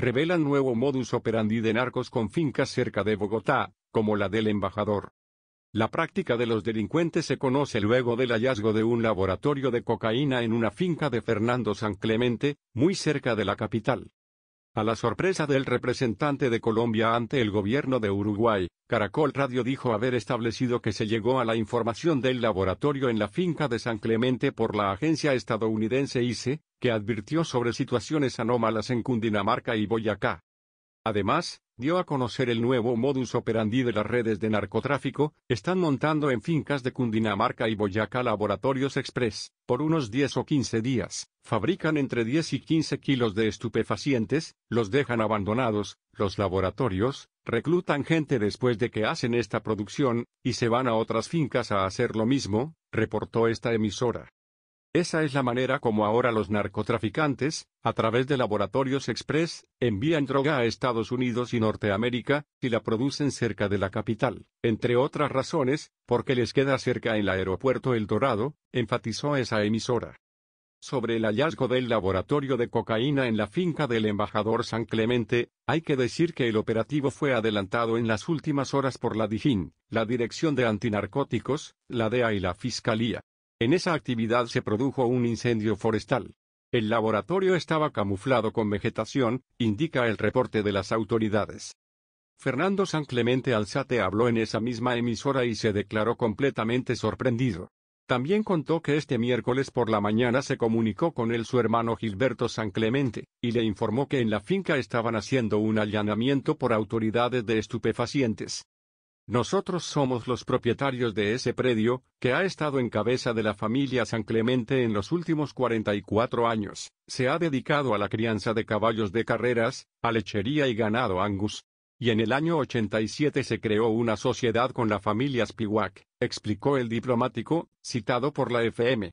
revelan nuevo modus operandi de narcos con fincas cerca de Bogotá, como la del embajador. La práctica de los delincuentes se conoce luego del hallazgo de un laboratorio de cocaína en una finca de Fernando San Clemente, muy cerca de la capital. A la sorpresa del representante de Colombia ante el gobierno de Uruguay, Caracol Radio dijo haber establecido que se llegó a la información del laboratorio en la finca de San Clemente por la agencia estadounidense ICE, que advirtió sobre situaciones anómalas en Cundinamarca y Boyacá. Además, dio a conocer el nuevo modus operandi de las redes de narcotráfico, están montando en fincas de Cundinamarca y Boyacá laboratorios express, por unos 10 o 15 días, fabrican entre 10 y 15 kilos de estupefacientes, los dejan abandonados, los laboratorios, reclutan gente después de que hacen esta producción, y se van a otras fincas a hacer lo mismo, reportó esta emisora. Esa es la manera como ahora los narcotraficantes, a través de laboratorios express, envían droga a Estados Unidos y Norteamérica, si la producen cerca de la capital, entre otras razones, porque les queda cerca en el aeropuerto El Dorado, enfatizó esa emisora. Sobre el hallazgo del laboratorio de cocaína en la finca del embajador San Clemente, hay que decir que el operativo fue adelantado en las últimas horas por la DIJÍN, la Dirección de Antinarcóticos, la DEA y la Fiscalía. En esa actividad se produjo un incendio forestal. El laboratorio estaba camuflado con vegetación, indica el reporte de las autoridades. Fernando San Clemente Alzate habló en esa misma emisora y se declaró completamente sorprendido. También contó que este miércoles por la mañana se comunicó con él su hermano Gilberto San Clemente, y le informó que en la finca estaban haciendo un allanamiento por autoridades de estupefacientes. Nosotros somos los propietarios de ese predio, que ha estado en cabeza de la familia San Clemente en los últimos 44 años. Se ha dedicado a la crianza de caballos de carreras, a lechería y ganado angus, y en el año 87 se creó una sociedad con la familia Spiwak, explicó el diplomático, citado por la FM.